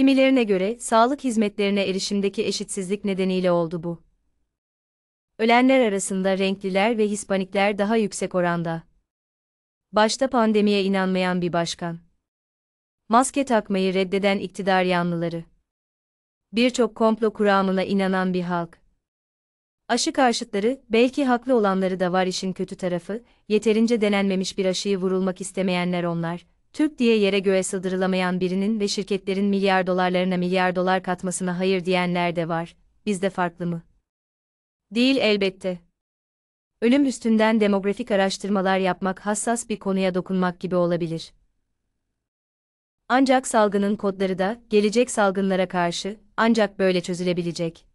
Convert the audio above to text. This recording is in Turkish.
Kimilerine göre sağlık hizmetlerine erişimdeki eşitsizlik nedeniyle oldu bu. Ölenler arasında renkliler ve Hispanikler daha yüksek oranda. Başta pandemiye inanmayan bir başkan. Maske takmayı reddeden iktidar yanlıları. Birçok komplo kuramına inanan bir halk. Aşı karşıtları, belki haklı olanları da var işin kötü tarafı, yeterince denenmemiş bir aşıyı vurulmak istemeyenler onlar, Türk diye yere göğe sığdırılamayan birinin ve şirketlerin milyar dolarlarına milyar dolar katmasına hayır diyenler de var, bizde farklı mı? Değil elbette. Ölüm üstünden demografik araştırmalar yapmak hassas bir konuya dokunmak gibi olabilir. Ancak salgının kodları da gelecek salgınlara karşı ancak böyle çözülebilecek.